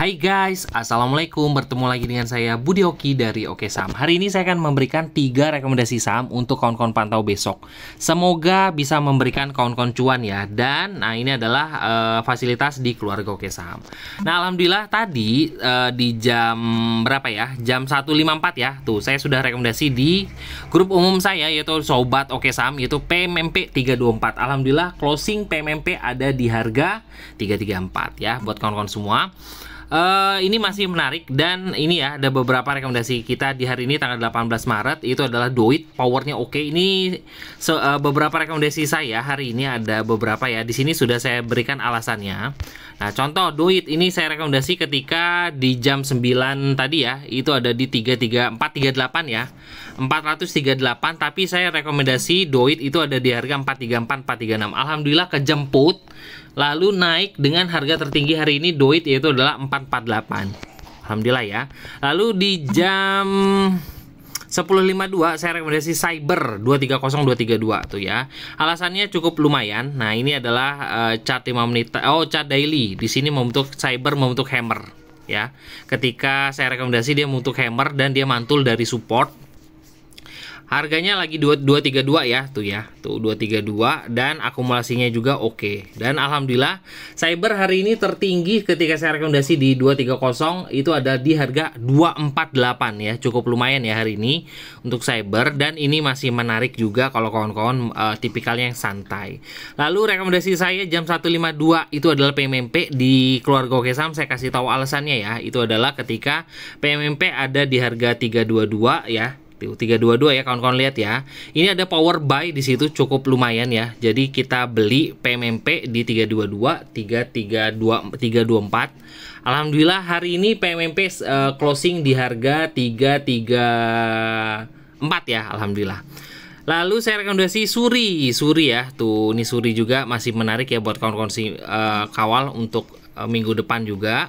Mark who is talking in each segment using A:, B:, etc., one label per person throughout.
A: Hai guys, Assalamualaikum Bertemu lagi dengan saya Budi Oki dari Oke Saham Hari ini saya akan memberikan 3 rekomendasi saham untuk kawan-kawan pantau besok Semoga bisa memberikan kawan-kawan cuan ya Dan nah ini adalah uh, fasilitas di keluarga Oke Saham Nah Alhamdulillah tadi uh, di jam berapa ya? Jam 1.54 ya Tuh saya sudah rekomendasi di grup umum saya yaitu Sobat Oke Saham yaitu PMMP 324 Alhamdulillah closing PMMP ada di harga 334 ya Buat kawan-kawan semua Eh, ini masih menarik dan ini ya ada beberapa rekomendasi kita di hari ini tanggal 18 Maret itu adalah Duit powernya oke ini so, uh, eh, beberapa rekomendasi saya hari ini ada beberapa ya di sini sudah saya berikan alasannya nah contoh Duit ini saya rekomendasi ketika di jam 9 tadi ya itu ada di 33438 ya 438 tapi saya rekomendasi Duit itu ada di harga 434 436 Alhamdulillah kejemput lalu naik dengan harga tertinggi hari ini doit yaitu adalah 448 Alhamdulillah ya lalu di jam 10.52 saya rekomendasi Cyber 230232 tuh ya. Alasannya cukup lumayan. Nah, ini adalah uh, chart 5 menit oh chart daily. Di sini membentuk Cyber membentuk hammer ya. Ketika saya rekomendasi dia membentuk hammer dan dia mantul dari support Harganya lagi 232 ya, tuh ya. Tuh 232 dan akumulasinya juga oke. Okay. Dan alhamdulillah Cyber hari ini tertinggi ketika saya rekomendasi di 230 itu ada di harga 248 ya. Cukup lumayan ya hari ini untuk Cyber dan ini masih menarik juga kalau kawan-kawan uh, tipikalnya yang santai. Lalu rekomendasi saya jam 152 itu adalah PMMP di keluarga Oke Sam saya kasih tahu alasannya ya. Itu adalah ketika PMMP ada di harga 322 ya dua 322 ya kawan-kawan lihat ya. Ini ada power buy di situ cukup lumayan ya. Jadi kita beli PMMP di 322, 332, 324. Alhamdulillah hari ini PMMP uh, eh, closing di harga 334 ya alhamdulillah. Lalu saya rekomendasi Suri, Suri ya. Tuh ini Suri juga masih menarik ya buat kawan-kawan uh, kawal untuk uh, minggu depan juga.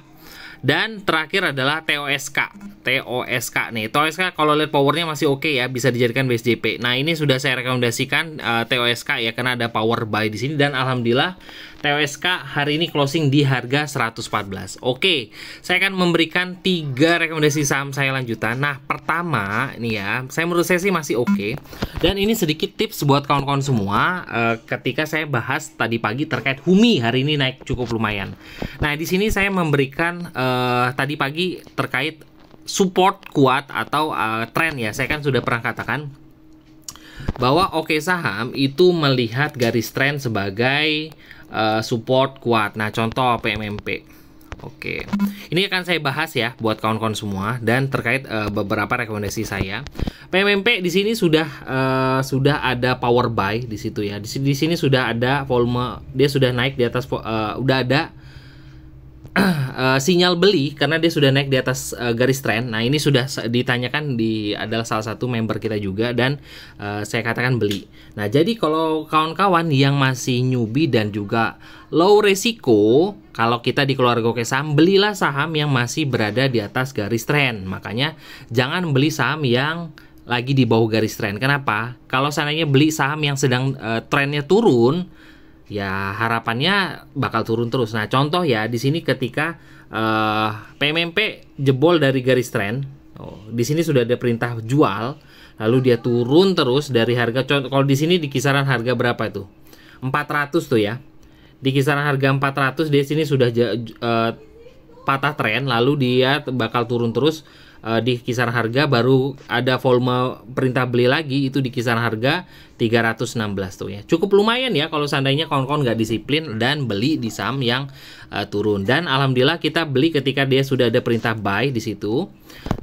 A: Dan terakhir adalah TOSK. TOSK nih. TOSK kalau lihat powernya masih oke okay ya, bisa dijadikan base JP. Nah, ini sudah saya rekomendasikan uh, eh, TOSK ya karena ada power buy di sini dan alhamdulillah TOSK hari ini closing di harga 114. Oke, saya akan memberikan tiga rekomendasi saham saya lanjutan. Nah, pertama nih ya, saya menurut saya sih masih oke. Okay. Dan ini sedikit tips buat kawan-kawan semua uh, ketika saya bahas tadi pagi terkait Humi hari ini naik cukup lumayan. Nah, di sini saya memberikan uh, uh, tadi pagi terkait support kuat atau uh, eh, tren ya. Saya kan sudah pernah katakan bahwa oke okay saham itu melihat garis tren sebagai uh, support kuat. Nah, contoh PMMP. Oke. Ini akan saya bahas ya buat kawan-kawan semua dan terkait uh, beberapa rekomendasi saya. PMMP di sini sudah uh, sudah ada power buy di situ ya. Di, di sini sudah ada volume dia sudah naik di atas uh, udah ada uh, sinyal beli karena dia sudah naik di atas uh, garis trend. Nah, ini sudah ditanyakan di adalah salah satu member kita juga dan uh, saya katakan beli. Nah, jadi kalau kawan-kawan yang masih newbie dan juga low resiko, kalau kita di keluarga oke saham belilah saham yang masih berada di atas garis trend. Makanya jangan beli saham yang lagi di bawah garis trend. Kenapa? Kalau seandainya beli saham yang sedang uh, trennya turun, ya harapannya bakal turun terus. Nah, contoh ya di sini ketika uh, eh, PMMP jebol dari garis tren, oh, di sini sudah ada perintah jual, lalu dia turun terus dari harga contoh kalau di sini di kisaran harga berapa itu? 400 tuh ya. Di kisaran harga 400 di sini sudah uh, patah tren, lalu dia bakal turun terus Eh, di kisaran harga baru ada volume perintah beli lagi itu di kisaran harga 316 tuh ya. Cukup lumayan ya kalau seandainya kawan-kawan nggak disiplin dan beli di saham yang uh, turun. Dan alhamdulillah kita beli ketika dia sudah ada perintah buy di situ.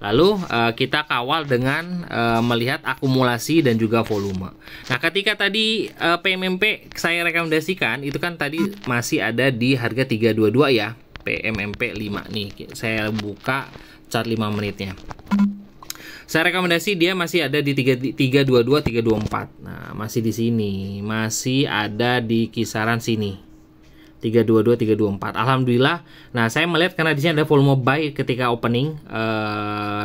A: Lalu uh, kita kawal dengan uh, melihat akumulasi dan juga volume. Nah, ketika tadi uh, PMMP saya rekomendasikan itu kan tadi masih ada di harga 322 ya. PMMP5 nih saya buka chart 5 menitnya saya rekomendasi dia masih ada di 322 324 nah masih di sini masih ada di kisaran sini 322 324 alhamdulillah nah saya melihat karena di sini ada volume buy ketika opening e,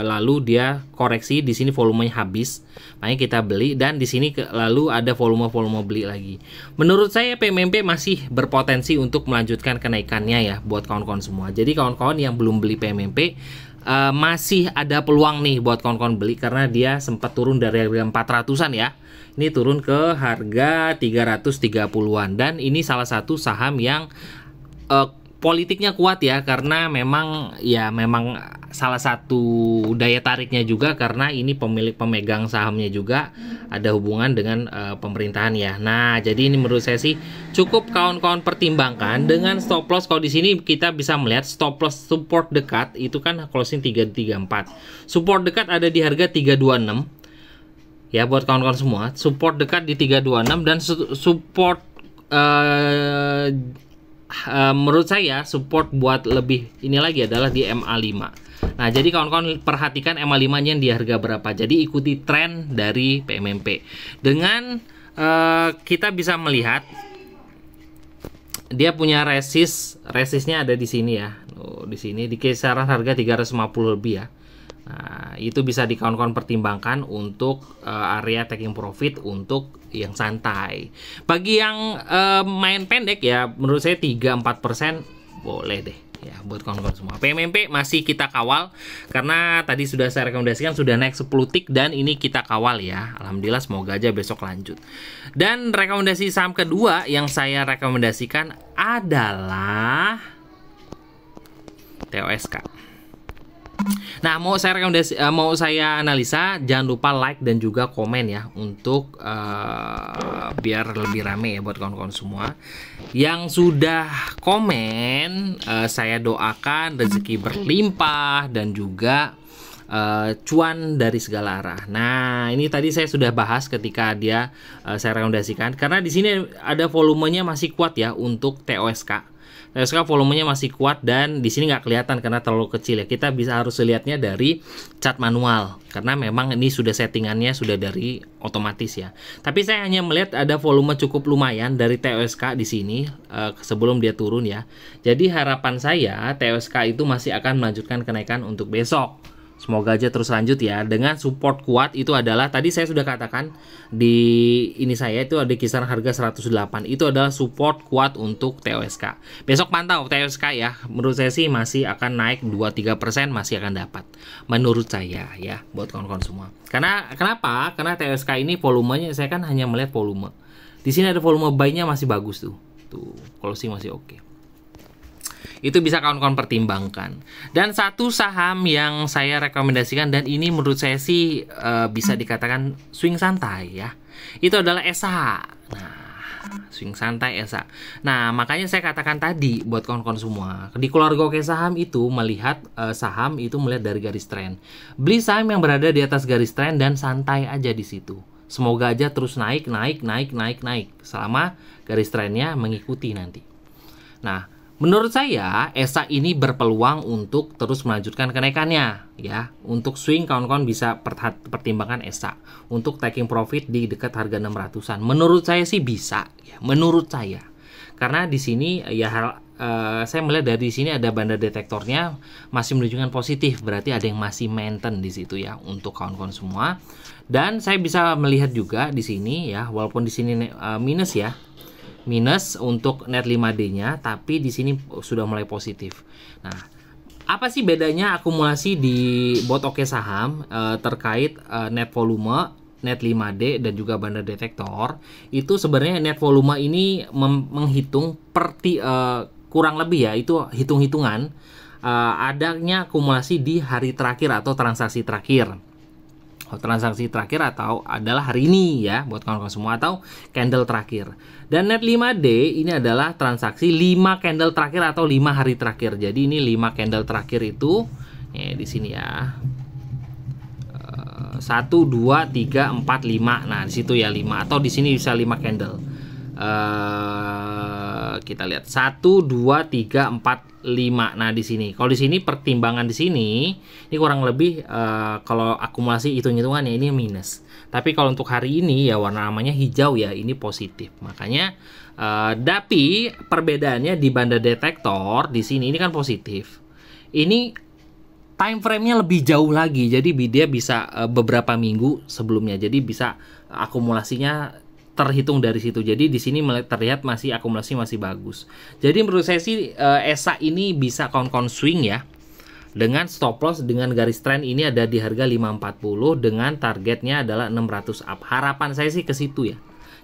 A: lalu dia koreksi di sini volumenya habis makanya kita beli dan di sini ke, lalu ada volume-volume beli lagi menurut saya PMMP masih berpotensi untuk melanjutkan kenaikannya ya buat kawan-kawan semua jadi kawan-kawan yang belum beli PMMP uh, masih ada peluang nih buat kawan-kawan beli karena dia sempat turun dari harga 400-an ya. Ini turun ke harga 330-an dan ini salah satu saham yang uh, politiknya kuat ya karena memang ya memang salah satu daya tariknya juga karena ini pemilik pemegang sahamnya juga ada hubungan dengan uh, pemerintahan ya. Nah, jadi ini menurut saya sih cukup kawan-kawan pertimbangkan dengan stop loss kalau di sini kita bisa melihat stop loss support dekat itu kan closing 334. Support dekat ada di harga 326. Ya buat kawan-kawan semua, support dekat di 326 dan su support uh, uh, menurut saya support buat lebih ini lagi adalah di MA5. Nah, jadi kawan-kawan perhatikan MA5-nya di harga berapa. Jadi ikuti tren dari PMMP. Dengan uh, kita bisa melihat dia punya resist, resistnya ada di sini ya. Oh, di sini di kisaran harga 350 lebih ya. Nah, itu bisa dikawan-kawan pertimbangkan untuk uh, area taking profit untuk yang santai. Bagi yang uh, main pendek ya, menurut saya 3-4% boleh deh ya buat kawan-kawan semua. PMMP masih kita kawal karena tadi sudah saya rekomendasikan sudah naik 10 tik dan ini kita kawal ya. Alhamdulillah semoga aja besok lanjut. Dan rekomendasi saham kedua yang saya rekomendasikan adalah TOSK. Nah, mau saya rekomendasi eh, mau saya analisa, jangan lupa like dan juga komen ya untuk uh, biar lebih rame ya buat kawan-kawan semua. Yang sudah komen, uh, saya doakan rezeki berlimpah dan juga uh, cuan dari segala arah. Nah, ini tadi saya sudah bahas ketika dia uh, saya rekomendasikan karena di sini ada volumenya masih kuat ya untuk TOSK. TSK nah, volumenya masih kuat dan di sini nggak kelihatan karena terlalu kecil ya. Kita bisa harus lihatnya dari cat manual karena memang ini sudah settingannya sudah dari otomatis ya. Tapi saya hanya melihat ada volume cukup lumayan dari TOSK di sini uh, sebelum dia turun ya. Jadi harapan saya TOSK itu masih akan melanjutkan kenaikan untuk besok Semoga aja terus lanjut ya dengan support kuat itu adalah tadi saya sudah katakan di ini saya itu ada kisaran harga 108 itu adalah support kuat untuk TOSK. Besok pantau TOSK ya. Menurut saya sih masih akan naik 2-3% masih akan dapat. Menurut saya ya buat kawan-kawan semua. Karena kenapa? Karena TOSK ini volumenya saya kan hanya melihat volume. Di sini ada volume buy masih bagus tuh. Tuh, kalau sih masih oke. Okay. Itu bisa kawan-kawan pertimbangkan. Dan satu saham yang saya rekomendasikan dan ini menurut saya sih uh, bisa hmm. dikatakan swing santai ya. Itu adalah SH. Nah, swing santai Esa. Nah, makanya saya katakan tadi buat kawan-kawan semua, di keluarga oke saham itu melihat eh, saham itu melihat dari garis tren. Beli saham yang berada di atas garis tren dan santai aja di situ. Semoga aja terus naik, naik, naik, naik, naik selama garis trennya mengikuti nanti. Nah, Menurut saya, ESA ini berpeluang untuk terus melanjutkan kenaikannya ya. Untuk swing kawan-kawan bisa pertimbangkan ESA untuk taking profit di dekat harga 600-an. Menurut saya sih bisa ya, menurut saya. Karena di sini ya hal Uh, saya melihat dari sini ada bandar detektornya masih menunjukkan positif, berarti ada yang masih maintain di situ ya untuk kawan-kawan semua. Dan saya bisa melihat juga di sini ya, walaupun di sini uh, minus ya, minus untuk net 5D-nya, tapi di sini sudah mulai positif. Nah, apa sih bedanya akumulasi di bot oke saham e, terkait e, net volume, net 5D dan juga bandar detektor? Itu sebenarnya net volume ini menghitung per ti, e, kurang lebih ya, itu hitung-hitungan e, adanya akumulasi di hari terakhir atau transaksi terakhir transaksi terakhir atau adalah hari ini ya buat kawan-kawan semua atau candle terakhir. Dan net 5D ini adalah transaksi 5 candle terakhir atau 5 hari terakhir. Jadi ini 5 candle terakhir itu ya di sini ya. 1 2 3 4 5. Nah, di situ ya 5 atau di sini bisa 5 candle. Eh kita lihat 1 2 3 4 5. Nah, di sini. Kalau di sini pertimbangan di sini ini kurang lebih uh, kalau akumulasi hitung-hitungan ya ini minus. Tapi kalau untuk hari ini ya warna namanya hijau ya, ini positif. Makanya uh, tapi perbedaannya di banda detektor di sini ini kan positif. Ini time frame-nya lebih jauh lagi. Jadi dia bisa uh, beberapa minggu sebelumnya. Jadi bisa akumulasinya terhitung dari situ. Jadi di sini terlihat masih akumulasi masih bagus. Jadi menurut saya sih eh, ESA ini bisa kawan-kawan swing ya. Dengan stop loss dengan garis trend ini ada di harga 540 dengan targetnya adalah 600 up. Harapan saya sih ke situ ya.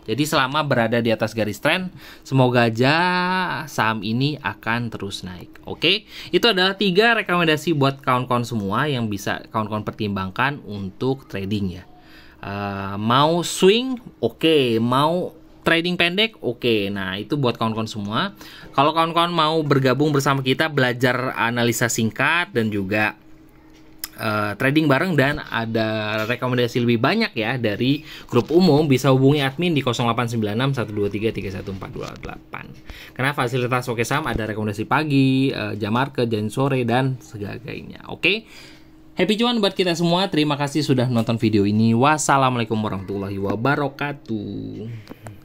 A: Jadi selama berada di atas garis trend, semoga aja saham ini akan terus naik. Oke, itu adalah tiga rekomendasi buat kawan-kawan semua yang bisa kawan-kawan pertimbangkan untuk trading ya. Uh, mau swing, oke. Okay. Mau trading pendek, oke. Okay. Nah, itu buat kawan-kawan semua. Kalau kawan-kawan mau bergabung bersama kita belajar analisa singkat dan juga uh, trading bareng dan ada rekomendasi lebih banyak ya dari grup umum bisa hubungi admin di 31428. Karena fasilitas Oke Sam ada rekomendasi pagi, uh, jam market, jam sore dan segalanya. Oke. Okay? Happy cuan buat kita semua. Terima kasih sudah nonton video ini. Wassalamualaikum warahmatullahi wabarakatuh.